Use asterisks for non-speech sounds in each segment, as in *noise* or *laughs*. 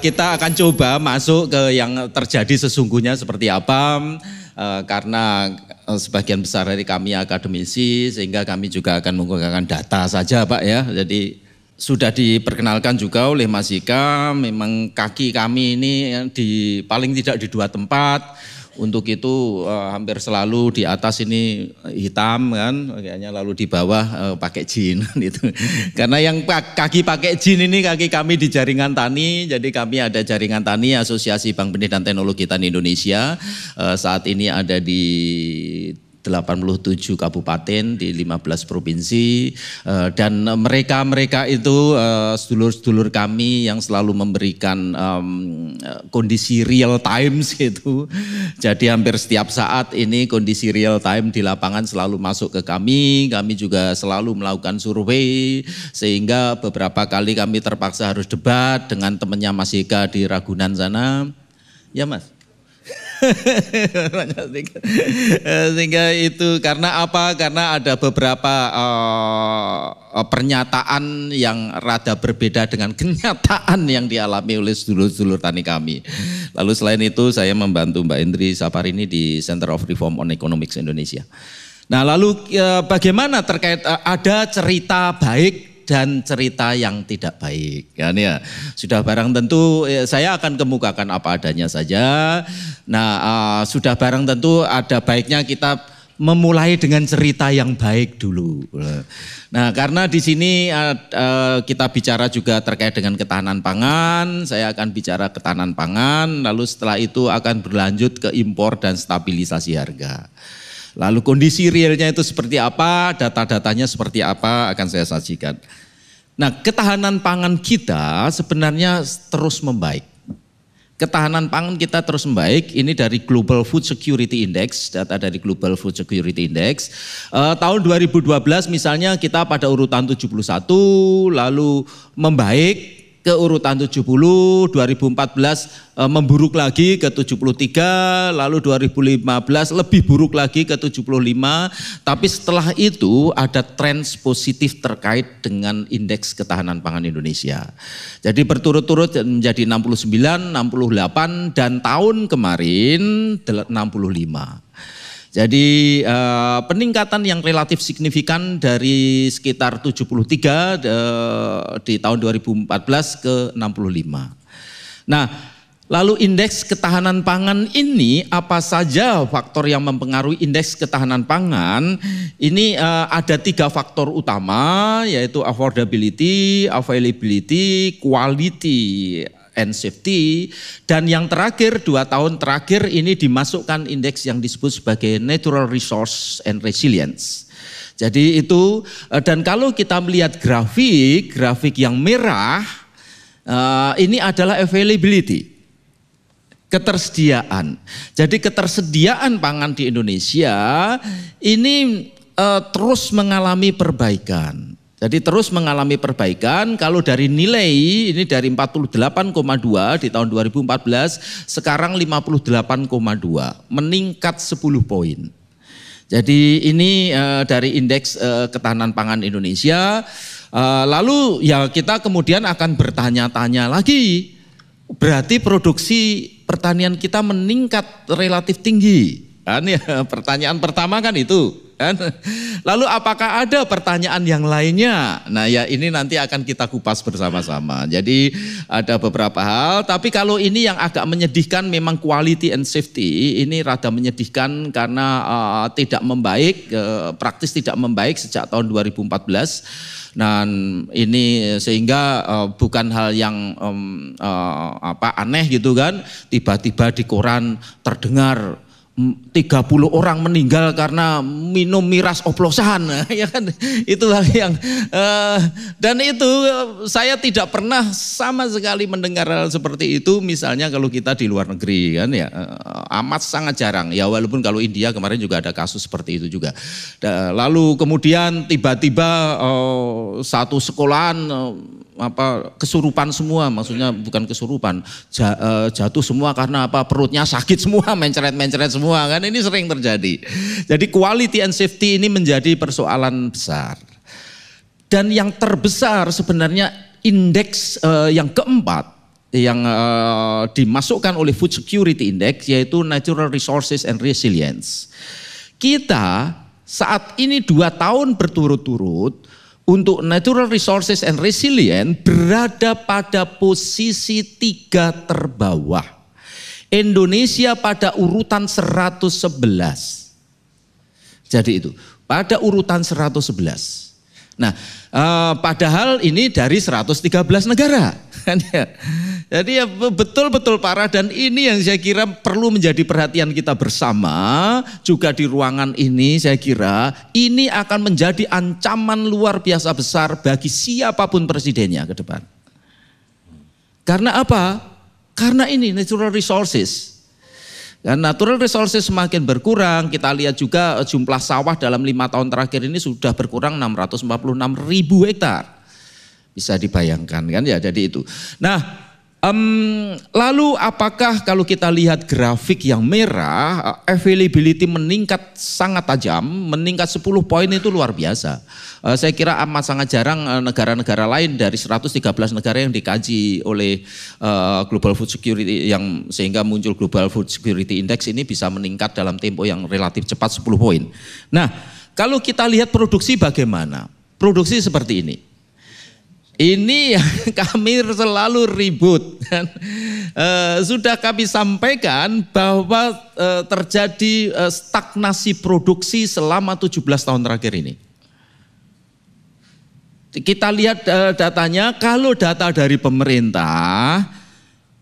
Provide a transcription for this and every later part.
kita akan coba masuk ke yang terjadi sesungguhnya seperti apa uh, karena eh, sebagian besar dari kami akademisi sehingga kami juga akan menggunakan data saja Pak ya. Jadi sudah diperkenalkan juga oleh Mas Ika memang kaki kami ini di paling tidak di dua tempat untuk itu uh, hampir selalu di atas ini hitam kan, kayaknya lalu di bawah uh, pakai jin *laughs* itu. Karena yang kaki pakai jin ini kaki kami di jaringan tani, jadi kami ada jaringan tani Asosiasi Bank Benih dan Teknologi Tani Indonesia. Uh, saat ini ada di 87 kabupaten di 15 provinsi eh, dan mereka-mereka itu eh, sedulur-sedulur kami yang selalu memberikan um, kondisi real time *laughs* gitu. Jadi hampir setiap saat ini kondisi real time di lapangan selalu masuk ke kami, kami juga selalu melakukan survei sehingga beberapa kali kami terpaksa harus debat dengan temannya Mas Ika di Ragunan sana. Ya Mas? *laughs* Eh, sehingga itu karena apa? Karena ada beberapa uh, pernyataan yang rada berbeda dengan *laughs* kenyataan yang dialami oleh sedulur-sedulur tani kami. Lalu selain itu saya membantu Mbak Indri ini di Center of Reform on Economics Indonesia. Nah, lalu bagaimana terkait ada cerita baik dan cerita yang tidak baik. Ya, ini ya. Sudah barang tentu ya, saya akan kemukakan apa adanya saja. Nah, uh, sudah barang tentu ada baiknya kita memulai dengan cerita yang baik dulu. Nah, karena di sini uh, kita bicara juga terkait dengan ketahanan pangan, saya akan bicara ketahanan pangan, lalu setelah itu akan berlanjut ke impor dan stabilisasi harga. Lalu kondisi realnya itu seperti apa, data-datanya seperti apa akan saya sajikan. Nah ketahanan pangan kita sebenarnya terus membaik. Ketahanan pangan kita terus membaik, ini dari Global Food Security Index, data dari Global Food Security Index. E, tahun 2012 misalnya kita pada urutan 71, lalu membaik ke urutan 70, 2014 e, memburuk lagi ke 73, lalu 2015 lebih buruk lagi ke 75, tapi setelah itu ada tren positif terkait dengan indeks ketahanan pangan Indonesia. Jadi berturut-turut menjadi 69, 68 dan tahun kemarin 65. Jadi eh, peningkatan yang relatif signifikan dari sekitar 73 eh, di tahun 2014 ke 65. Nah, lalu indeks ketahanan pangan ini apa saja faktor yang mempengaruhi indeks ketahanan pangan? Ini eh, ada tiga faktor utama yaitu affordability, availability, quality and safety. Dan yang terakhir, dua tahun terakhir ini dimasukkan indeks yang disebut sebagai natural resource and resilience. Jadi itu, eh, dan kalau kita melihat grafik, grafik yang merah, eh, ini adalah availability ketersediaan. Jadi ketersediaan pangan di Indonesia ini eh, terus mengalami perbaikan. Jadi terus mengalami perbaikan, kalau dari nilai ini dari 48,2 di tahun 2014, sekarang 58,2, meningkat 10 poin. Jadi ini eh, dari indeks eh, ketahanan pangan Indonesia. Eh, lalu ya kita kemudian akan bertanya-tanya lagi. Berarti produksi pertanian kita meningkat relatif tinggi. Kan ya, *laughs* pertanyaan pertama kan itu kan? Lalu apakah ada pertanyaan yang lainnya? Nah, ya ini nanti akan kita kupas bersama-sama. Jadi ada beberapa hal, tapi kalau ini yang agak menyedihkan memang quality and safety ini rada menyedihkan karena uh, tidak membaik, uh, praktis tidak membaik sejak tahun 2014 dan ini sehingga uh, bukan hal yang um, uh, apa aneh gitu kan tiba-tiba di koran terdengar 30 orang meninggal karena minum miras oplosan *laughs* ya kan itu yang eh, dan itu eh, saya tidak pernah sama sekali mendengar hal seperti itu misalnya kalau kita di luar negeri kan ya eh, amat sangat jarang ya walaupun kalau India kemarin juga ada kasus seperti itu juga lalu kemudian tiba-tiba uh, satu sekolahan eh, apa kesurupan semua maksudnya bukan kesurupan eh, jatuh semua karena apa perutnya sakit semua *laughs* menceret-menceret semua kan ini sering terjadi. Jadi quality and safety ini menjadi persoalan besar. Dan yang terbesar sebenarnya indeks eh, yang keempat yang dimasukkan oleh Food Security Index yaitu Natural Resources and Resilience. Kita saat ini dua tahun berturut-turut untuk natural resources and resilient berada pada posisi tiga terbawah. Indonesia pada urutan 111. Jadi itu, pada urutan 111. Nah, eh, padahal ini dari 113 negara. *laughs* Kan ya? Jadi ya betul-betul parah dan ini yang saya kira perlu menjadi perhatian kita bersama juga di ruangan ini saya kira ini akan menjadi ancaman luar biasa besar bagi siapapun presidennya ke depan. Karena apa? Karena ini natural resources. Dan natural resources semakin berkurang, kita lihat juga eh, jumlah sawah dalam lima tahun terakhir ini sudah berkurang 646 ribu hektar. Bisa dibayangkan kan ya jadi itu. Nah Um, lalu apakah kalau kita lihat grafik yang merah, eh, availability meningkat sangat tajam, meningkat 10 poin itu luar biasa. Uh, saya kira amat sangat jarang eh, negara-negara lain dari 113 negara yang dikaji oleh uh, Global Food Security yang sehingga muncul Global Food Security Index ini bisa meningkat dalam tempo yang relatif cepat 10 poin. Nah, kalau kita lihat produksi bagaimana? Produksi seperti ini. Ini *laughs* kami selalu ribut. Eh, sudah kami sampaikan bahwa eh, terjadi eh, stagnasi produksi selama 17 tahun terakhir ini. Kita lihat datanya, kalau data dari pemerintah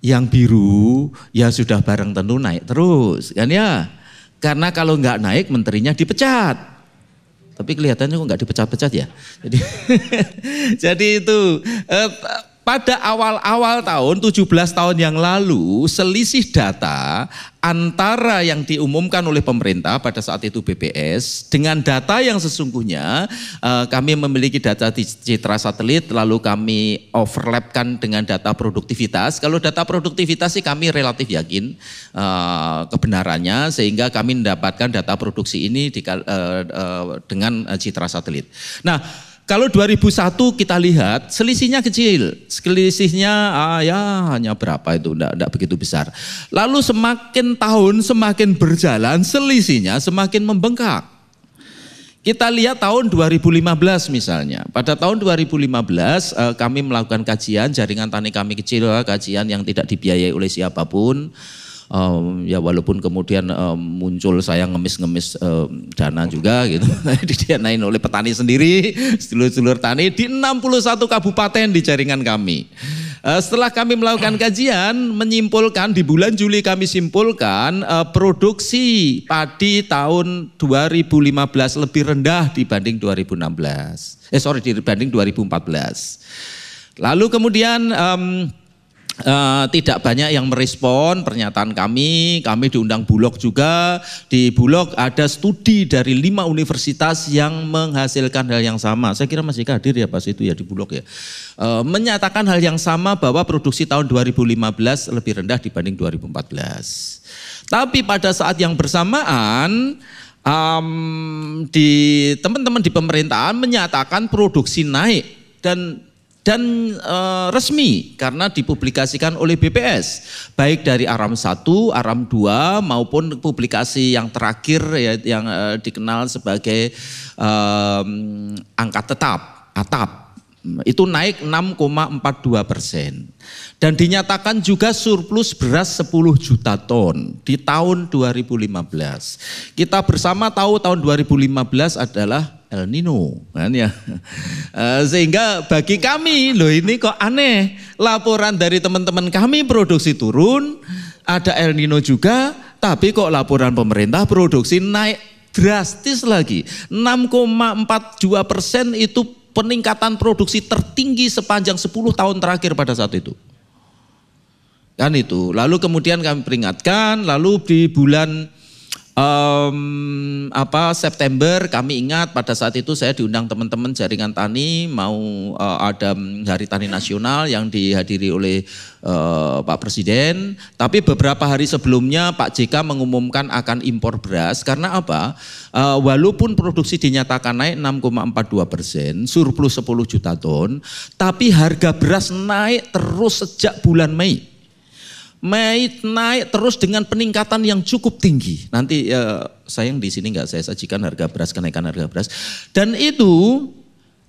yang biru ya sudah barang tentu naik terus kan ya. Karena kalau nggak naik menterinya dipecat. Tapi kelihatannya kok nggak dipecat-pecat ya. Jadi, *laughs* jadi itu eh, pada awal-awal tahun 17 tahun yang lalu selisih data antara yang diumumkan oleh pemerintah pada saat itu BPS dengan data yang sesungguhnya eh, kami memiliki data di citra satelit lalu kami overlapkan dengan data produktivitas. Kalau data produktivitas sih kami relatif yakin eh, kebenarannya sehingga kami mendapatkan data produksi ini eh, dengan citra satelit. Nah, kalau 2001 kita lihat selisihnya kecil, selisihnya ah, ya hanya berapa itu, enggak, enggak begitu besar. Lalu semakin tahun semakin berjalan selisihnya semakin membengkak. Kita lihat tahun 2015 misalnya. Pada tahun 2015 eh, kami melakukan kajian jaringan tani kami kecil, kajian yang tidak dibiayai oleh siapapun um, ya walaupun kemudian um, muncul saya ngemis-ngemis um, dana juga gitu *laughs* didanain oleh petani sendiri seluruh-seluruh tani di 61 kabupaten di jaringan kami eh, setelah kami melakukan kajian menyimpulkan di bulan Juli kami simpulkan eh, produksi padi tahun 2015 lebih rendah dibanding 2016 eh sorry dibanding 2014 lalu kemudian Uh, tidak banyak yang merespon pernyataan kami. Kami diundang Bulog juga. Di Bulog ada studi dari lima universitas yang menghasilkan hal yang sama. Saya kira masih hadir ya pas itu ya di Bulog ya. Uh, menyatakan hal yang sama bahwa produksi tahun 2015 lebih rendah dibanding 2014. Tapi pada saat yang bersamaan um, di teman-teman di pemerintahan menyatakan produksi naik dan dan e, resmi karena dipublikasikan oleh BPS baik dari Aram 1, Aram 2 maupun publikasi yang terakhir ya, yang e, dikenal sebagai e, angka tetap atap itu naik 6,42 persen dan dinyatakan juga surplus beras 10 juta ton di tahun 2015. Kita bersama tahu tahun 2015 adalah El Nino kan ya. *laughs* Eh, sehingga bagi kami loh ini kok aneh laporan dari teman-teman kami produksi turun ada El Nino juga tapi kok laporan pemerintah produksi naik drastis lagi 6,4 persen itu peningkatan produksi tertinggi sepanjang 10 tahun terakhir pada saat itu. Kan itu. Lalu kemudian kami peringatkan, lalu di bulan um, apa September kami ingat pada saat itu saya diundang teman-teman jaringan tani mau uh, ada hari tani nasional yang dihadiri oleh uh, Pak Presiden tapi beberapa hari sebelumnya Pak JK mengumumkan akan impor beras karena apa uh, walaupun produksi dinyatakan naik 6,42 persen surplus 10 juta ton tapi harga beras naik terus sejak bulan Mei Meit naik terus dengan peningkatan yang cukup tinggi. Nanti ya, sayang di sini nggak saya sajikan harga beras kenaikan harga beras. Dan itu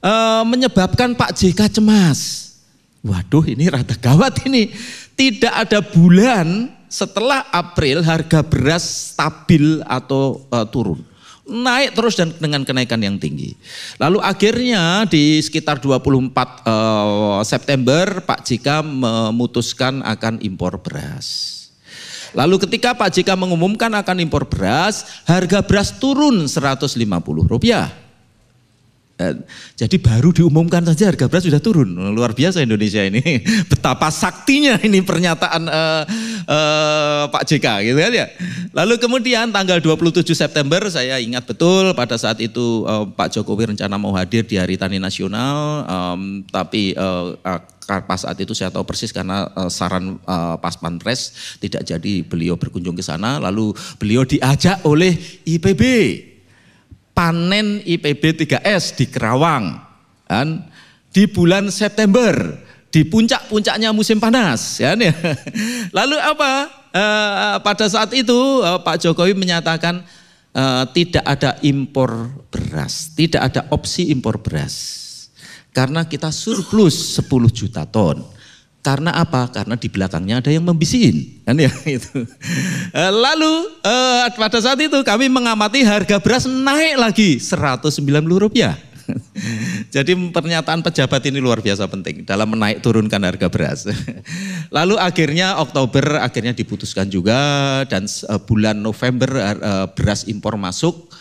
e, menyebabkan Pak JK cemas. Waduh, ini rada gawat ini. Tidak ada bulan setelah April harga beras stabil atau e, turun naik terus dan dengan kenaikan yang tinggi. Lalu akhirnya di sekitar 24 uh, eh, September Pak JK memutuskan akan impor beras. Lalu ketika Pak JK mengumumkan akan impor beras, harga beras turun 150 rupiah. Eh, jadi baru diumumkan saja harga beras sudah turun. Luar biasa Indonesia ini. *laughs* Betapa saktinya ini pernyataan uh, uh, Pak JK gitu kan ya. Lalu kemudian tanggal 27 September saya ingat betul pada saat itu uh, Pak Jokowi rencana mau hadir di Hari Tani Nasional um, tapi uh, pas saat itu saya tahu persis karena uh, saran uh, pas Pampres tidak jadi beliau berkunjung ke sana lalu beliau diajak oleh IPB panen IPB 3S di Kerawang. Kan? Di bulan September, di puncak-puncaknya musim panas. ya kan? nih. *laughs* Lalu apa? E, pada saat itu eh, Pak Jokowi menyatakan e, tidak ada impor beras, tidak ada opsi impor beras. Karena kita surplus 10 juta ton. Karena apa? Karena di belakangnya ada yang membisiin, kan ya *laughs* itu. Eh, lalu eh, pada saat itu kami mengamati harga beras naik lagi 190 rupiah. *laughs* Jadi pernyataan pejabat ini luar biasa penting dalam menaik turunkan harga beras. *laughs* Lalu akhirnya Oktober akhirnya diputuskan juga dan eh, bulan November beras impor masuk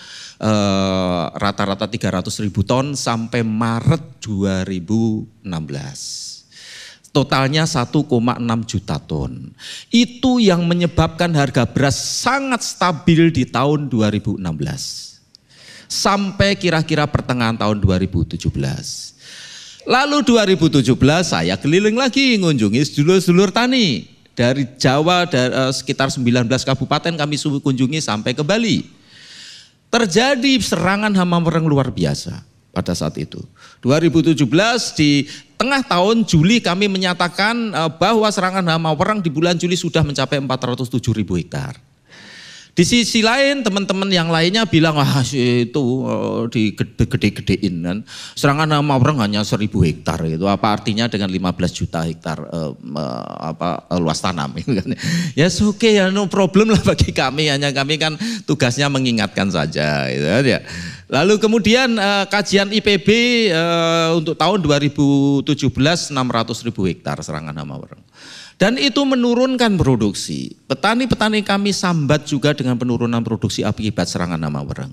rata-rata 300 ribu ton sampai Maret 2016. Totalnya 1,6 juta ton. Itu yang menyebabkan harga beras sangat stabil di tahun 2016. Sampai kira-kira pertengahan tahun 2017. Lalu 2017 saya keliling lagi mengunjungi sedulur-sedulur tani. Dari Jawa dari, eh, sekitar 19 kabupaten kami kunjungi sampai ke Bali. Terjadi serangan hama mereng luar biasa pada saat itu. 2017 di tengah tahun Juli kami menyatakan eh, bahwa serangan hama perang di bulan Juli sudah mencapai 407 ribu hektare. Di sisi lain teman-teman yang lainnya bilang ah itu oh, eh, gede gedein kan. Serangan sama orang hanya seribu hektar itu apa artinya dengan 15 juta hektar eh, apa eh, luas tanam *laughs* gitu kan. Ya yes, oke okay, ya no problem lah bagi kami hanya kami kan tugasnya mengingatkan saja gitu kan ya. Lalu kemudian eh, kajian IPB eh, untuk tahun 2017 600 ribu hektar serangan hama orang. Dan itu menurunkan produksi. Petani-petani kami sambat juga dengan penurunan produksi akibat serangan nama wereng.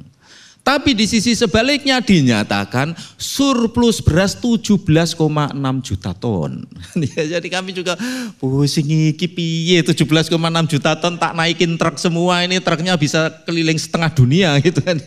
Tapi di sisi sebaliknya dinyatakan surplus beras 17,6 juta ton. *laughs* Ya, jadi kami juga pusing iki piye 17,6 juta ton tak naikin truk semua ini truknya bisa keliling setengah dunia *laughs* gitu kan.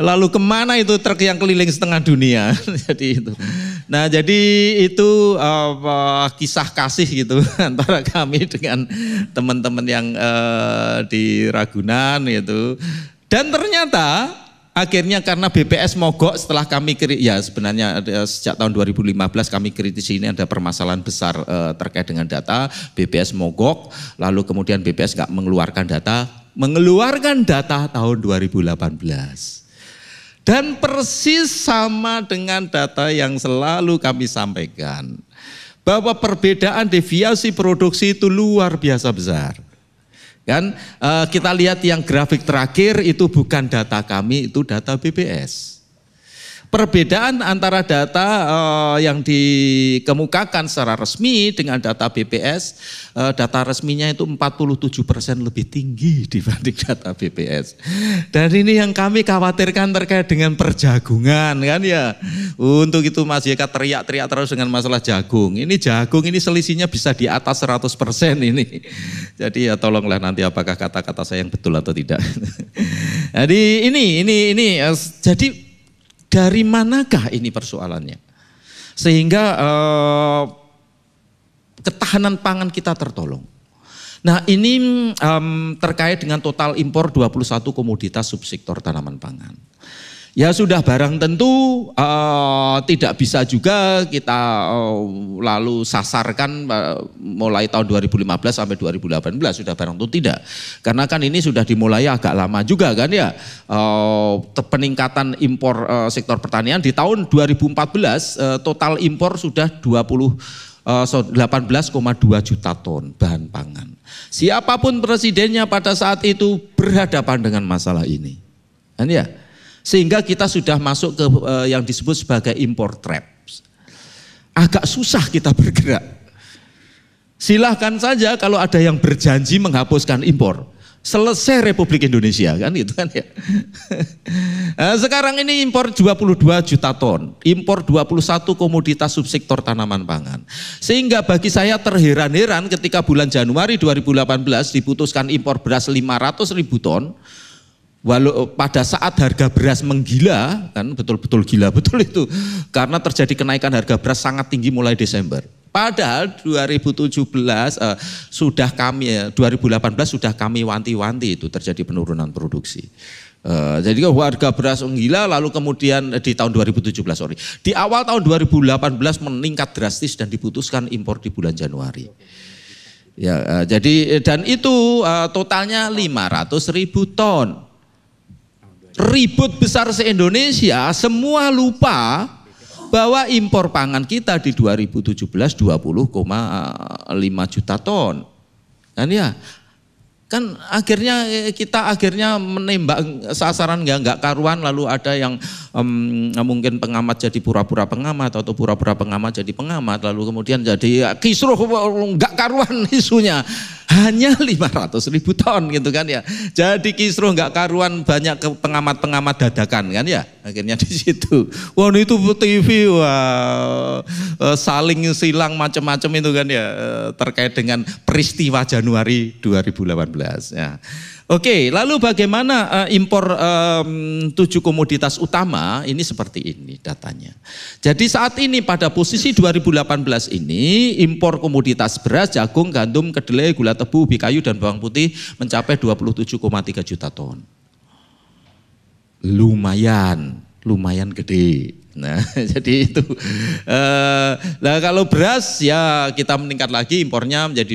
Lalu kemana itu truk yang keliling setengah dunia? *laughs* jadi itu. Nah jadi itu apa, kisah kasih gitu antara kami dengan teman-teman yang eh, di Ragunan itu. Dan ternyata akhirnya karena BPS mogok setelah kami kritik, ya sebenarnya eh, sejak tahun 2015 kami kritisi ini ada permasalahan besar e, terkait dengan data, BPS mogok, lalu kemudian BPS nggak mengeluarkan data, mengeluarkan data tahun 2018. Dan persis sama dengan data yang selalu kami sampaikan. Bahwa perbedaan deviasi produksi itu luar biasa besar. Kan e, kita lihat yang grafik terakhir itu bukan data kami, itu data BPS. Perbedaan antara data uh, yang dikemukakan secara resmi dengan data BPS, uh, eh, data resminya itu 47 persen lebih tinggi *laughs* dibanding data BPS. Dan ini yang kami khawatirkan terkait dengan perjagungan kan ya. Untuk itu Mas Yeka teriak-teriak terus dengan masalah jagung. Ini jagung ini selisihnya bisa di atas 100 persen ini. *laughs* Jadi ya tolonglah nanti apakah kata-kata saya yang betul atau tidak. *laughs* Jadi ini ini ini eh, jadi dari manakah ini persoalannya? Sehingga eh, ketahanan pangan kita tertolong. Nah ini um, terkait dengan total impor 21 komoditas subsektor tanaman pangan. Ya sudah barang tentu uh, tidak bisa juga kita uh, lalu sasarkan uh, mulai tahun 2015 sampai 2018 sudah barang tentu tidak. Karena kan ini sudah dimulai agak lama juga kan ya. Uh, peningkatan impor uh, sektor pertanian di tahun 2014 uh, total impor sudah 20 18,2 juta ton bahan pangan. Siapapun presidennya pada saat itu berhadapan dengan masalah ini. Kan ya? Sehingga kita sudah masuk ke eh, yang disebut sebagai import trap. Agak susah kita bergerak. Silahkan saja kalau ada yang berjanji menghapuskan impor. Selesai Republik Indonesia kan gitu kan ya. *laughs* Eh, sekarang ini impor 22 juta ton, impor 21 komoditas subsektor tanaman pangan. Sehingga bagi saya terheran-heran ketika bulan Januari 2018 diputuskan impor beras 500 ribu ton, walau eh, pada saat harga beras menggila, kan betul-betul gila *laughs* betul itu, karena terjadi kenaikan harga beras sangat tinggi mulai Desember. Padahal 2017 eh, sudah kami, 2018 eh, sudah kami wanti-wanti itu terjadi penurunan produksi. Eh, jadi harga beras menggila lalu kemudian eh, di tahun 2017 sorry di awal tahun 2018 meningkat drastis dan diputuskan impor di bulan Januari. Ya, eh, jadi dan itu eh, totalnya 500 ribu ton ribut besar se-Indonesia, semua lupa bahwa impor pangan kita di 2017 20,5 juta ton. Kan ya, kan akhirnya eh, kita akhirnya menembak sasaran nggak enggak karuan lalu ada yang um, mungkin pengamat jadi pura-pura pengamat atau pura-pura pengamat jadi pengamat lalu kemudian jadi eh, kisruh nggak karuan *laughs* isunya hanya 500 ribu ton gitu kan ya. Jadi kisruh nggak karuan banyak ke pengamat-pengamat dadakan kan ya. Akhirnya di situ. Wah itu TV, wah eh, saling silang macam-macam itu kan ya eh, terkait dengan peristiwa Januari 2018 ya. Oke, lalu bagaimana uh, impor um, tujuh komoditas utama ini seperti ini datanya. Jadi saat ini pada posisi 2018 ini impor komoditas beras, jagung, gandum, kedelai, gula tebu, ubi kayu dan bawang putih mencapai 27,3 juta ton. Lumayan, lumayan gede. Nah, *laughs* jadi itu. nah, kalau beras ya kita meningkat lagi impornya menjadi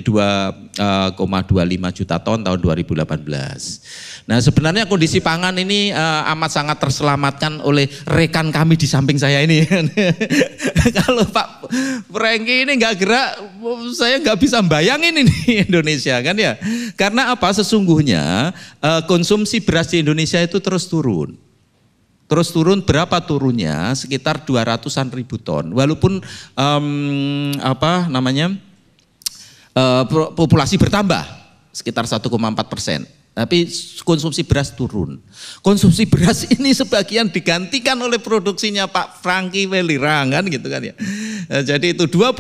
2,25 eh, juta ton tahun 2018. Nah, sebenarnya kondisi pangan ini eh, amat sangat terselamatkan oleh rekan kami di samping saya ini. *laughs* kalau Pak Frenki ini nggak gerak, saya nggak bisa bayangin ini *laughs* Indonesia kan ya. Karena apa? Sesungguhnya konsumsi beras di Indonesia itu terus turun. Terus turun berapa turunnya? Sekitar 200-an ribu ton. Walaupun um, apa namanya? Uh, populasi bertambah sekitar 1,4 persen. Tapi konsumsi beras turun. Konsumsi beras *laughs* ini sebagian digantikan oleh produksinya Pak Franky Welirang kan gitu kan ya. E, jadi itu 25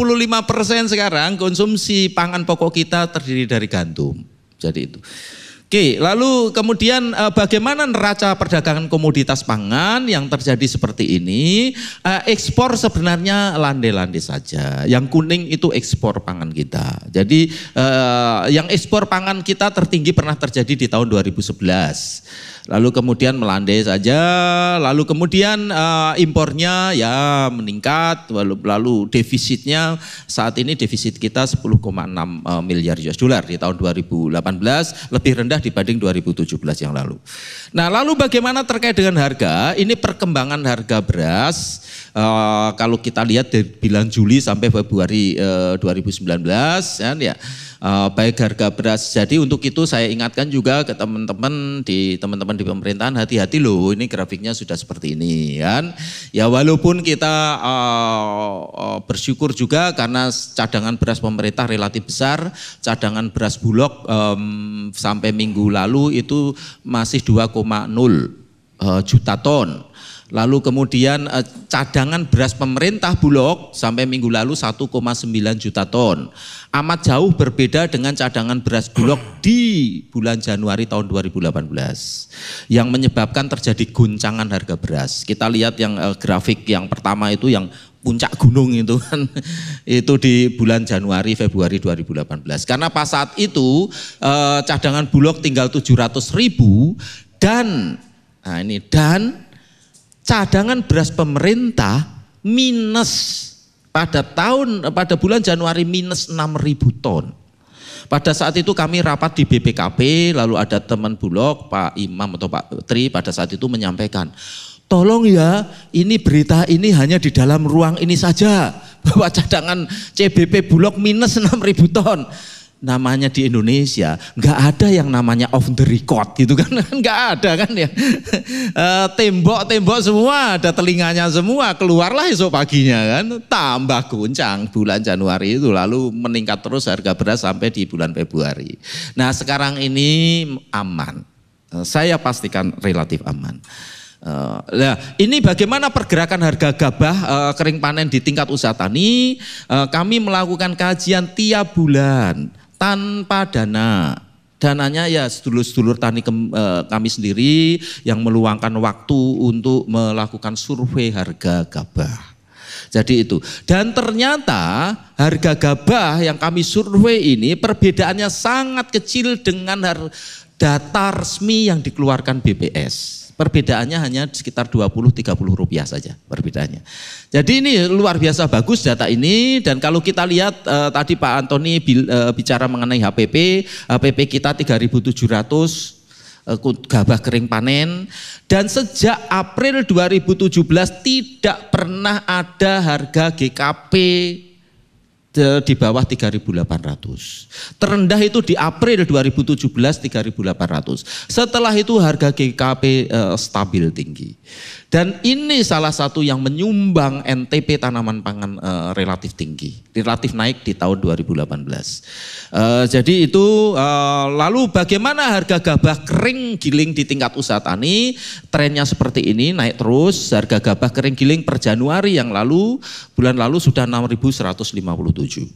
persen sekarang konsumsi pangan pokok kita terdiri dari gandum. Jadi itu. Oke, lalu kemudian eh, bagaimana neraca perdagangan komoditas pangan yang terjadi seperti ini? Eh, ekspor sebenarnya landai-landai saja. Yang kuning itu ekspor pangan kita. Jadi eh, yang ekspor pangan kita tertinggi pernah terjadi di tahun 2011 lalu kemudian melandai saja, lalu kemudian uh, impornya ya meningkat, lalu, lalu defisitnya saat ini defisit kita 10,6 uh, eh, miliar US dollar di tahun 2018 lebih rendah dibanding 2017 yang lalu. Nah lalu bagaimana terkait dengan harga? Ini perkembangan harga beras uh, kalau kita lihat dari bulan Juli sampai Februari uh, 2019 kan ya. Eh, baik harga beras. Jadi untuk itu saya ingatkan juga ke teman-teman di teman-teman di pemerintahan hati-hati loh ini grafiknya sudah seperti ini kan. Ya walaupun kita uh, bersyukur juga karena cadangan beras pemerintah relatif besar, cadangan beras bulog um, sampai minggu lalu itu masih 2,0 uh, juta ton Lalu kemudian eh, cadangan beras pemerintah Bulog sampai minggu lalu 1,9 juta ton. Amat jauh berbeda dengan cadangan beras Bulog di bulan Januari tahun 2018 yang menyebabkan terjadi guncangan harga beras. Kita lihat yang eh, grafik yang pertama itu yang puncak gunung itu kan *laughs* itu di bulan Januari Februari 2018 karena pas saat itu eh, cadangan bulog tinggal 700 ribu dan nah ini dan cadangan beras pemerintah minus pada tahun pada bulan Januari minus 6.000 ton. Pada saat itu kami rapat di BPKP, lalu ada teman Bulog, Pak Imam atau Pak Tri pada saat itu menyampaikan, tolong ya ini berita ini hanya di dalam ruang ini saja *laughs* bahwa cadangan CBP Bulog minus 6.000 ton namanya di Indonesia nggak ada yang namanya off the record gitu kan *laughs* nggak ada kan ya *laughs* eh, tembok-tembok semua ada telinganya semua keluarlah esok paginya kan tambah guncang bulan Januari itu lalu meningkat terus harga beras sampai di bulan Februari nah sekarang ini aman eh, saya pastikan relatif aman Nah, ini bagaimana pergerakan harga gabah kering panen di tingkat usaha tani. kami melakukan kajian tiap bulan tanpa dana. Dananya ya sedulur-sedulur tani ke, e, kami sendiri yang meluangkan waktu untuk melakukan survei harga gabah. Jadi itu. Dan ternyata harga gabah yang kami survei ini perbedaannya sangat kecil dengan data resmi yang dikeluarkan BPS. Perbedaannya hanya sekitar 20-30 rupiah saja perbedaannya. Jadi ini luar biasa bagus data ini dan kalau kita lihat eh, tadi Pak Antoni eh, bicara mengenai HPP, HPP kita 3700 eh, gabah kering panen dan sejak April 2017 tidak pernah ada harga GKP di bawah 3.800. Terendah itu di April 2017 3.800. Setelah itu harga GKP eh, stabil tinggi. Dan ini salah satu yang menyumbang NTP tanaman pangan eh, relatif tinggi, relatif naik di tahun 2018. Eh, jadi itu eh, lalu bagaimana harga gabah kering giling di tingkat usaha tani? Trennya seperti ini naik terus. Harga gabah kering giling per Januari yang lalu bulan lalu sudah 6.157 You.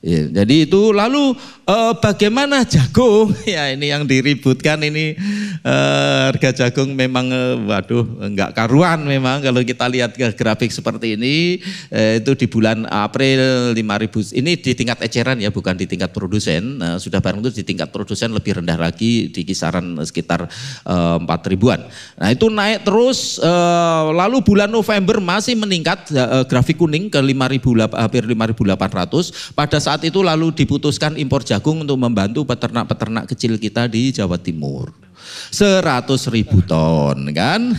Ya, jadi itu lalu eh, bagaimana jagung? *laughs* Ya ini yang diributkan ini eh, harga jagung memang eh, waduh enggak karuan memang kalau kita lihat ke grafik seperti ini eh, itu di bulan April 5000 ini di tingkat eceran ya bukan di tingkat produsen. Nah, sudah barang itu di tingkat produsen lebih rendah lagi di kisaran sekitar eh, 4 ribuan. Nah, itu naik terus eh, lalu bulan November masih meningkat eh, grafik kuning ke 5000 hampir 5800 pada saat saat itu lalu diputuskan impor jagung untuk membantu peternak-peternak kecil kita di Jawa Timur. 100 ribu ton kan.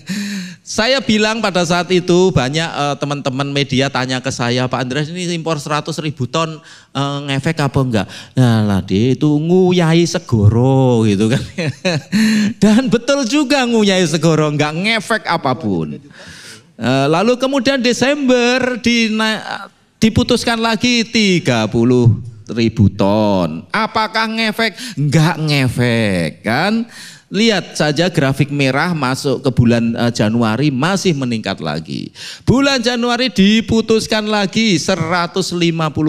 *laughs* saya bilang pada saat itu banyak eh, teman-teman uh, media tanya ke saya, Pak Andreas ini impor 100 ribu ton uh, ngefek apa enggak? Nah lah dia itu nguyai segoro gitu kan. *laughs* Dan betul juga nguyai segoro, enggak ngefek apapun. Uh, lalu kemudian Desember di diputuskan lagi 30 ribu ton. Apakah ngefek? Enggak ngefek kan. Lihat saja grafik merah masuk ke bulan eh, Januari masih meningkat lagi. Bulan Januari diputuskan lagi 150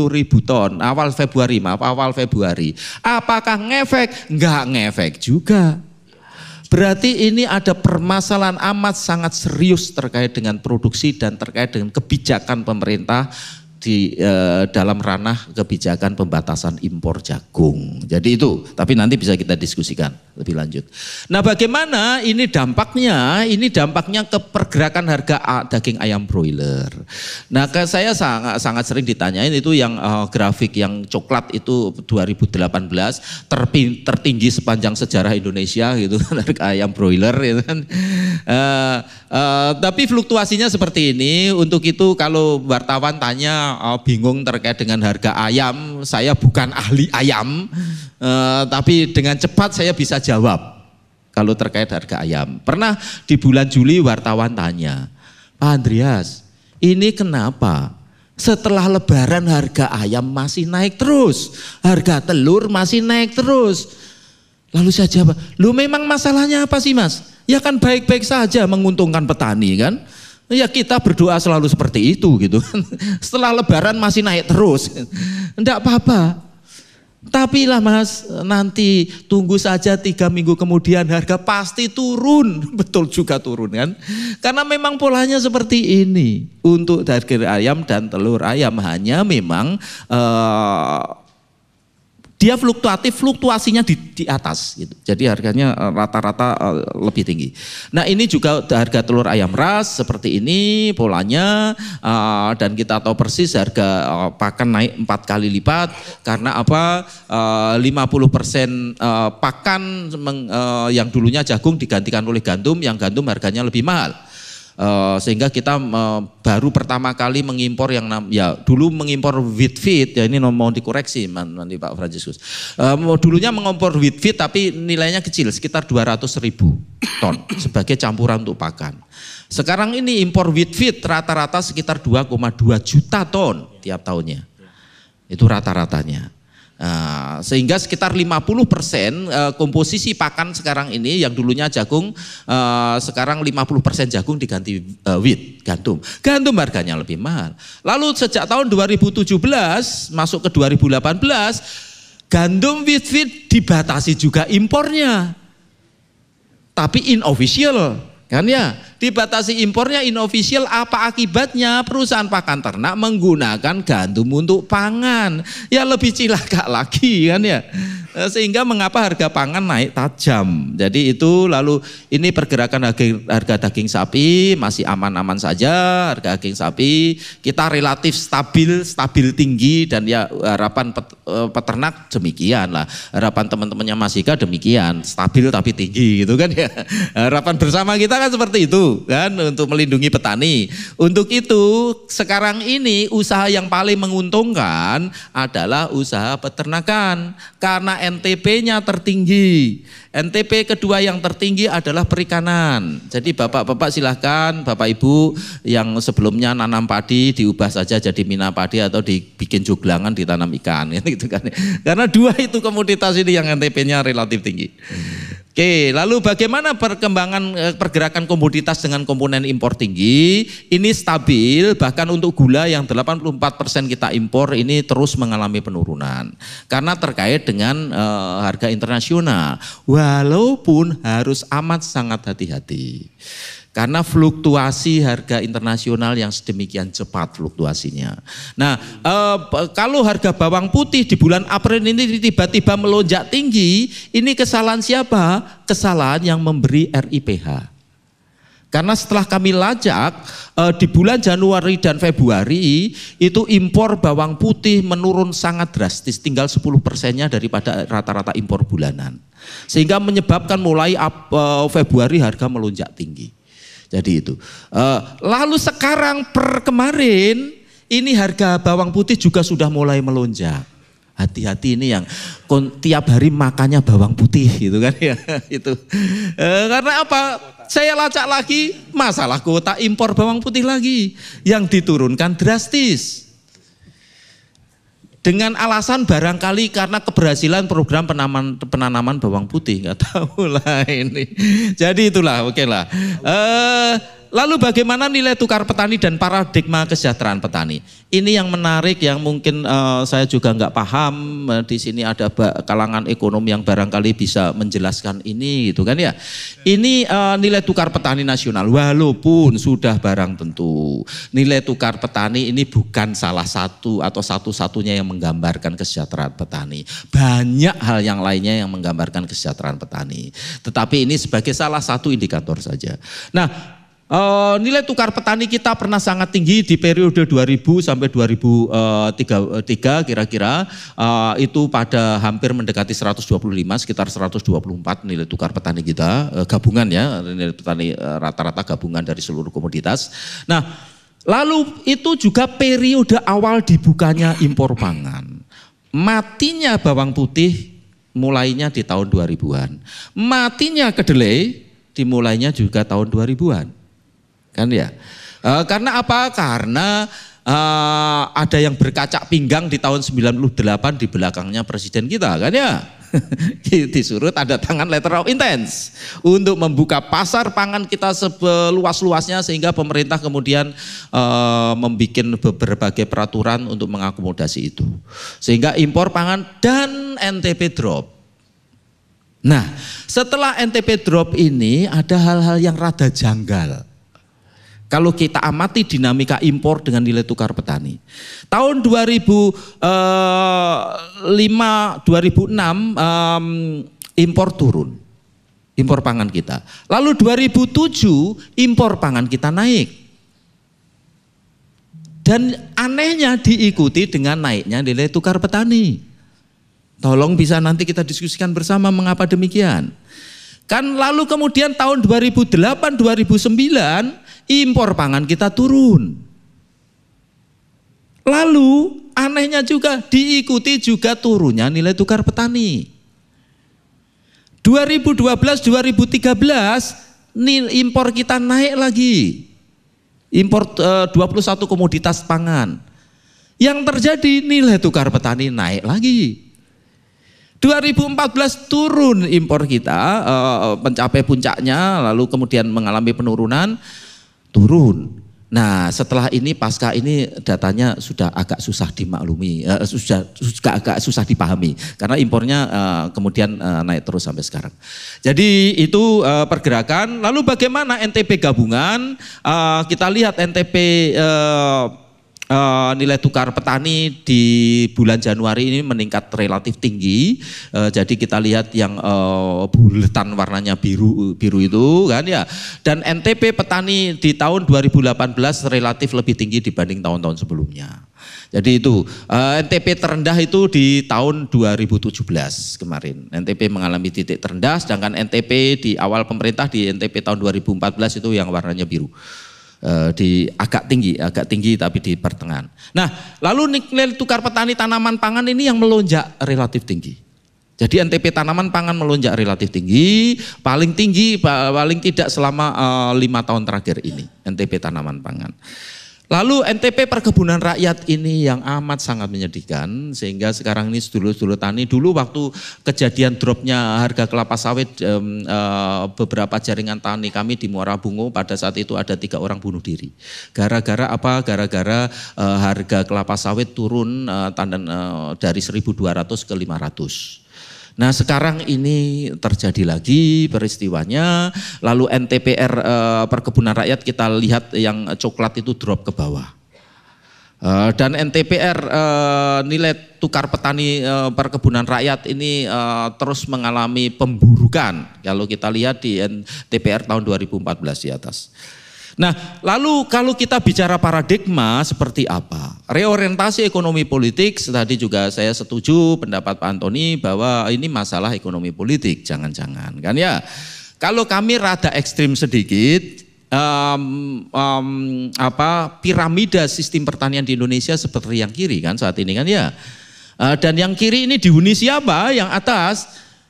ribu ton awal Februari, maaf awal Februari. Apakah ngefek? Enggak ngefek juga. Berarti ini ada permasalahan amat sangat serius terkait dengan produksi dan terkait dengan kebijakan pemerintah di e, dalam ranah kebijakan pembatasan impor jagung. Jadi itu, tapi nanti bisa kita diskusikan lebih lanjut. Nah, bagaimana ini dampaknya? Ini dampaknya ke pergerakan harga daging ayam broiler. Nah, ke saya sangat sangat sering ditanyain itu yang e, grafik yang coklat itu 2018 terpin, tertinggi sepanjang sejarah Indonesia gitu kan *laughs* harga ayam broiler gitu kan. E, tapi fluktuasinya seperti ini. Untuk itu kalau wartawan tanya uh, bingung terkait dengan harga ayam, saya bukan ahli ayam, uh, tapi dengan cepat saya bisa jawab kalau terkait harga ayam. Pernah di bulan Juli wartawan tanya, Pak Andreas, ini kenapa setelah lebaran harga ayam masih naik terus, harga telur masih naik terus. Lalu saya jawab, lu memang masalahnya apa sih mas? Ya kan baik-baik saja menguntungkan petani kan? Ya kita berdoa selalu seperti itu gitu *laughs* Setelah lebaran masih naik terus. Enggak apa-apa. Tapi lah mas, nanti tunggu saja tiga minggu kemudian harga pasti turun. *laughs* Betul juga turun kan. Karena memang polanya seperti ini. Untuk daging ayam dan telur ayam hanya memang uh, dia fluktuatif, fluktuasinya di, di atas. Gitu. Jadi harganya eh, rata-rata eh, lebih tinggi. Nah ini juga harga telur ayam ras seperti ini polanya uh, dan kita tahu persis harga uh, pakan naik empat kali lipat karena apa uh, 50 persen uh, pakan meng, uh, yang dulunya jagung digantikan oleh gandum, yang gandum harganya lebih mahal. Uh, sehingga kita uh, baru pertama kali mengimpor yang ya dulu mengimpor wheat feed ya ini mau dikoreksi nanti Pak Franciscus. Uh, dulunya mengimpor wheat feed tapi nilainya kecil sekitar 200 ribu ton sebagai campuran untuk pakan. Sekarang ini impor wheat feed rata-rata sekitar 2,2 juta ton tiap tahunnya. Itu rata-ratanya. Nah, sehingga sekitar 50 persen eh, komposisi pakan sekarang ini yang dulunya jagung eh, sekarang 50 persen jagung diganti eh, wheat gantum. Gantum harganya lebih mahal. Lalu sejak tahun 2017 masuk ke 2018 gandum wheat wheat dibatasi juga impornya. Tapi inofficial Kan ya, dibatasi impornya inofficial apa akibatnya perusahaan pakan ternak menggunakan gandum untuk pangan. Ya lebih cilaka lagi kan ya. Eh, sehingga mengapa harga pangan naik tajam. Jadi itu lalu ini pergerakan harga, harga daging sapi masih aman-aman saja harga daging sapi. Kita relatif stabil, stabil tinggi dan ya harapan eh, peternak demikian lah. Harapan teman-temannya masih ke demikian, stabil tapi tinggi gitu kan ya. Harapan bersama kita kan seperti itu kan untuk melindungi petani. Untuk itu sekarang ini usaha yang paling menguntungkan adalah usaha peternakan karena NTP-nya tertinggi. NTP kedua yang tertinggi adalah perikanan. Jadi bapak-bapak silahkan, bapak ibu yang sebelumnya nanam padi diubah saja jadi mina padi atau dibikin juglangan ditanam ikan, *laughs* gitu kan. Karena dua itu komoditas ini yang NTP-nya relatif tinggi. Oke, lalu bagaimana perkembangan eh, pergerakan komoditas dengan komponen impor tinggi? Ini stabil, bahkan untuk gula yang 84% kita impor ini terus mengalami penurunan. Karena terkait dengan e, harga internasional. Walaupun harus amat sangat hati-hati. Karena fluktuasi harga internasional yang sedemikian cepat fluktuasinya. Nah, eh, kalau harga bawang putih di bulan April ini tiba-tiba melonjak tinggi, ini kesalahan siapa? Kesalahan yang memberi RIPH. Karena setelah kami lacak eh, di bulan Januari dan Februari itu impor bawang putih menurun sangat drastis, tinggal 10 persennya daripada rata-rata impor bulanan. Sehingga menyebabkan mulai eh, Februari harga melonjak tinggi. Jadi itu. Eh, lalu sekarang per kemarin ini harga bawang putih juga sudah mulai melonjak. Hati-hati ini yang tiap hari makannya bawang putih gitu kan ya *laughs* itu. Uh, karena apa? Saya lacak lagi masalah kuota impor bawang putih lagi yang diturunkan drastis dengan alasan barangkali karena keberhasilan program penanaman penanaman bawang putih nggak tahu lah ini jadi itulah oke okay lah eh Lalu bagaimana nilai tukar petani dan paradigma kesejahteraan petani? Ini yang menarik yang mungkin uh, saya juga nggak paham. Eh, di sini ada kalangan ekonom yang barangkali bisa menjelaskan ini gitu kan ya. Ini uh, nilai tukar petani nasional walaupun sudah barang tentu. Nilai tukar petani ini bukan salah satu atau satu-satunya yang menggambarkan kesejahteraan petani. Banyak hal yang lainnya yang menggambarkan kesejahteraan petani. Tetapi ini sebagai salah satu indikator saja. Nah, Eh, nilai tukar petani kita pernah sangat tinggi di periode 2000 sampai 2003 eh, eh, kira-kira itu pada hampir mendekati 125 sekitar 124 nilai tukar petani kita gabungan ya nilai petani rata-rata gabungan dari seluruh komoditas. Nah, lalu itu juga periode awal dibukanya impor pangan. Matinya bawang putih mulainya di tahun 2000-an. Matinya kedelai dimulainya juga tahun 2000-an. Kan ya. Uh, karena apa? Karena uh, ada yang berkacak pinggang di tahun 98 di belakangnya presiden kita kan ya. *laughs* Gitu, disuruh ada tangan letter of intent untuk membuka pasar pangan kita seluas-luasnya sehingga pemerintah kemudian uh, membuat berbagai peraturan untuk mengakomodasi itu. Sehingga impor pangan dan NTP drop. Nah, setelah NTP drop ini ada hal-hal yang rada janggal. Kalau kita amati dinamika impor dengan nilai tukar petani. Tahun 2005 2006 um, impor turun. Impor pangan kita. Lalu 2007 impor pangan kita naik. Dan anehnya diikuti dengan naiknya nilai tukar petani. Tolong bisa nanti kita diskusikan bersama mengapa demikian. Kan lalu kemudian tahun 2008 2009 impor pangan kita turun. Lalu anehnya juga diikuti juga turunnya nilai tukar petani. 2012-2013 impor kita naik lagi. Impor e, eh, 21 komoditas pangan. Yang terjadi nilai tukar petani naik lagi. 2014 turun impor kita eh, eh, mencapai puncaknya lalu kemudian mengalami penurunan turun. Nah, setelah ini pasca ini datanya sudah agak susah dimaklumi, uh, sudah, agak susah dipahami karena impornya uh, kemudian uh, naik terus sampai sekarang. Jadi itu uh, pergerakan. Lalu bagaimana NTP gabungan? Uh, kita lihat NTP uh, e, nilai tukar petani di bulan Januari ini meningkat relatif tinggi. E, jadi kita lihat yang e, buletan warnanya biru biru itu kan ya. Dan NTP petani di tahun 2018 relatif lebih tinggi dibanding tahun-tahun sebelumnya. Jadi itu NTP terendah itu di tahun 2017 kemarin. NTP mengalami titik terendah sedangkan NTP di awal pemerintah di NTP tahun 2014 itu yang warnanya biru. Eh, di agak tinggi, agak tinggi tapi di pertengahan. Nah, lalu nilai tukar petani tanaman pangan ini yang melonjak relatif tinggi. Jadi NTP tanaman pangan melonjak relatif tinggi, paling tinggi paling tidak selama eh, lima tahun terakhir ini NTP tanaman pangan. Lalu NTP perkebunan rakyat ini yang amat sangat menyedihkan sehingga sekarang ini sedulur-sedulur tani dulu waktu kejadian dropnya harga kelapa sawit um, uh, beberapa jaringan tani kami di Muara Bungo pada saat itu ada tiga orang bunuh diri. Gara-gara apa? Gara-gara uh, harga kelapa sawit turun uh, eh, tandan, uh, dari 1.200 ke 500. Nah sekarang ini terjadi lagi peristiwanya, lalu NTPR eh, perkebunan rakyat kita lihat yang coklat itu drop ke bawah. Eh, dan NTPR eh, nilai tukar petani eh, perkebunan rakyat ini terus mengalami pemburukan kalau kita lihat di NTPR tahun 2014 di atas. Nah, lalu kalau kita bicara paradigma seperti apa? Reorientasi ekonomi politik, tadi juga saya setuju pendapat Pak Antoni bahwa ini masalah ekonomi politik, jangan-jangan kan ya. Kalau kami rada ekstrim sedikit, um, um, apa piramida sistem pertanian di Indonesia seperti yang kiri kan saat ini kan ya. Uh, dan yang kiri ini dihuni siapa? Yang atas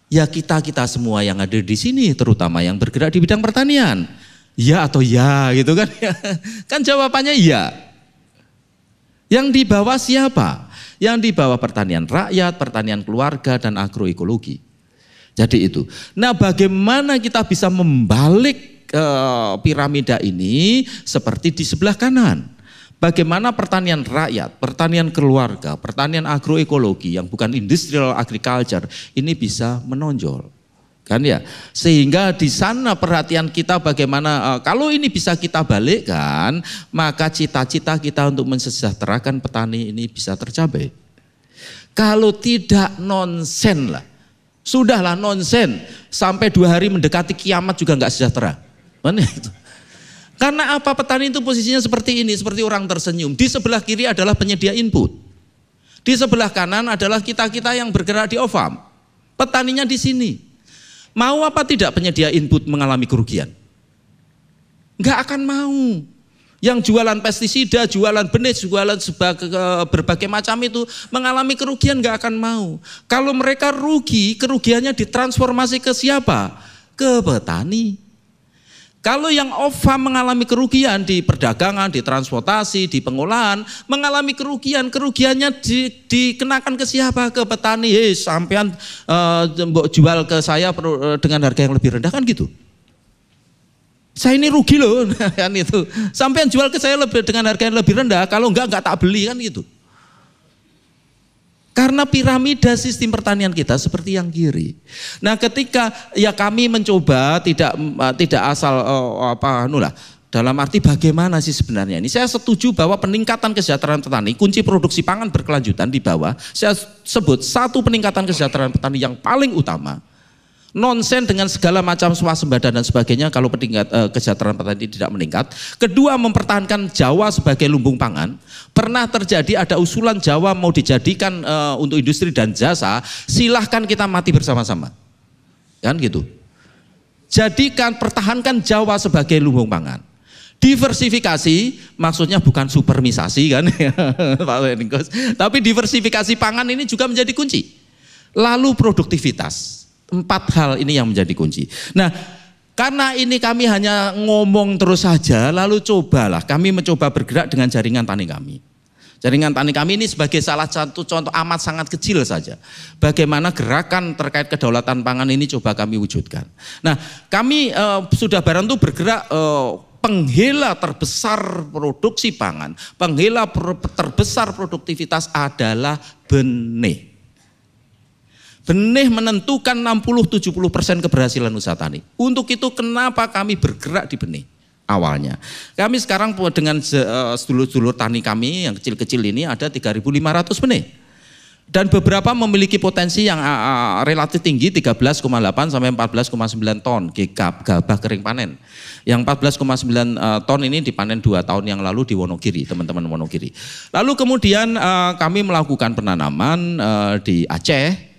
ya kita kita semua yang ada di sini, terutama yang bergerak di bidang pertanian ya atau ya gitu kan. *laughs* kan jawabannya ya. Yang di bawah siapa? Yang di bawah pertanian rakyat, pertanian keluarga, dan agroekologi. Jadi itu. Nah bagaimana kita bisa membalik uh, piramida ini seperti di sebelah kanan? Bagaimana pertanian rakyat, pertanian keluarga, pertanian agroekologi yang bukan industrial agriculture ini bisa menonjol kan ya sehingga di sana perhatian kita bagaimana eh, kalau ini bisa kita balikkan maka cita-cita kita untuk mensejahterakan petani ini bisa tercapai kalau tidak nonsen lah sudahlah nonsen sampai dua hari mendekati kiamat juga nggak sejahtera mana ya itu karena apa petani itu posisinya seperti ini, seperti orang tersenyum. Di sebelah kiri adalah penyedia input. Di sebelah kanan adalah kita-kita yang bergerak di OFAM. Petaninya di sini. Mau apa tidak penyedia input mengalami kerugian? Enggak akan mau. Yang jualan pestisida, jualan benih, jualan sebagai, e, berbagai macam itu mengalami kerugian enggak akan mau. Kalau mereka rugi, kerugiannya ditransformasi ke siapa? Ke petani. Kalau yang OVA mengalami kerugian di perdagangan, di transportasi, di pengolahan, mengalami kerugian, kerugiannya di, dikenakan ke siapa? Ke petani, hei sampean uh, jual ke saya eh, dengan harga yang lebih rendah kan gitu. Saya ini rugi loh, *laughs* kan itu. Sampean jual ke saya lebih dengan harga yang lebih rendah, kalau enggak enggak tak beli kan gitu. Karena piramida sistem pertanian kita seperti yang kiri. Nah, ketika ya kami mencoba tidak eh, tidak asal oh, apa nulah dalam arti bagaimana sih sebenarnya ini? Saya setuju bahwa peningkatan kesejahteraan petani, kunci produksi pangan berkelanjutan di bawah, saya sebut satu peningkatan kesejahteraan petani yang paling utama nonsen dengan segala macam swasembada dan sebagainya kalau peningkat eh, kesejahteraan petani tidak meningkat. Kedua, mempertahankan Jawa sebagai lumbung pangan. Pernah terjadi ada usulan Jawa mau dijadikan eh, untuk industri dan jasa, silahkan kita mati bersama-sama. Kan gitu. Jadikan pertahankan Jawa sebagai lumbung pangan. Diversifikasi maksudnya bukan supermisasi kan *laughs* Pak Weningkos. Tapi diversifikasi pangan ini juga menjadi kunci. Lalu produktivitas Empat hal ini yang menjadi kunci. Nah, karena ini kami hanya ngomong terus saja, lalu cobalah kami mencoba bergerak dengan jaringan tani kami. Jaringan tani kami ini sebagai salah satu contoh amat sangat kecil saja. Bagaimana gerakan terkait kedaulatan pangan ini coba kami wujudkan. Nah, kami e, sudah barang itu bergerak eh, penghela terbesar produksi pangan, penghela terbesar produktivitas adalah benih. Benih menentukan 60-70% keberhasilan usaha tani. Untuk itu kenapa kami bergerak di benih awalnya. Kami sekarang dengan e, sedulur-sedulur tani kami yang kecil-kecil ini ada 3.500 benih. Dan beberapa memiliki potensi yang uh, relatif tinggi 13,8 sampai 14,9 ton gabah kering panen. Yang 14,9 uh, e, ton ini dipanen dua tahun yang lalu di Wonogiri, teman-teman Wonogiri. Lalu kemudian uh, kami melakukan penanaman uh, di Aceh,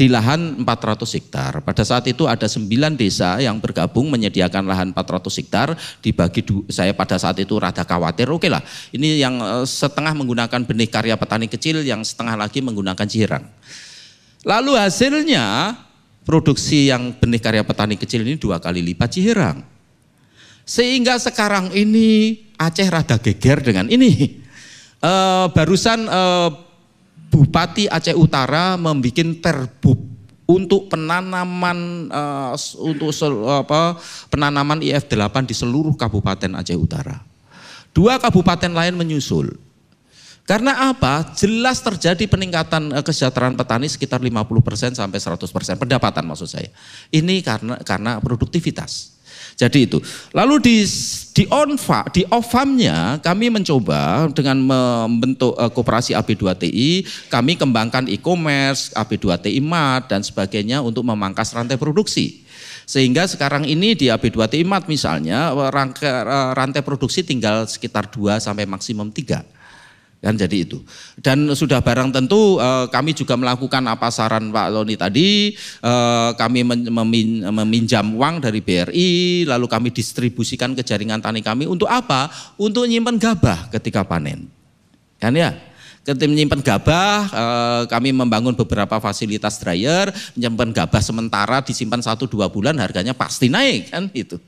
di lahan 400 hektar. Pada saat itu ada 9 desa yang bergabung menyediakan lahan 400 hektar dibagi saya pada saat itu rada khawatir. Oke lah, ini yang eh, setengah menggunakan benih karya petani kecil, yang setengah lagi menggunakan cirang. Lalu hasilnya produksi yang benih karya petani kecil ini dua kali lipat cirang. Sehingga sekarang ini Aceh rada geger dengan ini. E, barusan e, Bupati Aceh Utara membuat perbup untuk penanaman uh, untuk sel, apa, penanaman IF8 di seluruh kabupaten Aceh Utara. Dua kabupaten lain menyusul. Karena apa? Jelas terjadi peningkatan eh, kesejahteraan petani sekitar 50% sampai 100% pendapatan maksud saya. Ini karena karena produktivitas. Jadi itu. Lalu di di onfa di ofamnya kami mencoba dengan membentuk uh, koperasi AB2TI, kami kembangkan e-commerce, AB2TI Mart dan sebagainya untuk memangkas rantai produksi. Sehingga sekarang ini di AB2TI Mart misalnya eh, eh, rantai produksi tinggal sekitar 2 sampai maksimum 3 kan jadi itu dan sudah barang tentu eh, kami juga melakukan apa saran Pak Loni tadi eh, kami memin, meminjam uang dari BRI lalu kami distribusikan ke jaringan tani kami untuk apa untuk nyimpan gabah ketika panen kan ya Ketika menyimpan gabah, eh, kami membangun beberapa fasilitas dryer, menyimpan gabah sementara disimpan 1-2 bulan harganya pasti naik kan itu.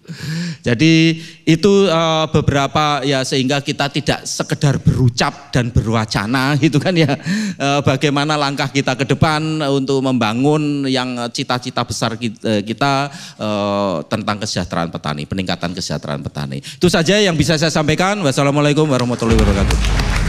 Jadi itu eh, beberapa ya sehingga kita tidak sekedar berucap dan berwacana gitu kan ya. Eh, bagaimana langkah kita ke depan untuk membangun yang cita-cita besar kita, tentang kesejahteraan petani, peningkatan kesejahteraan petani. Itu saja yang bisa saya sampaikan. Wassalamualaikum warahmatullahi wabarakatuh.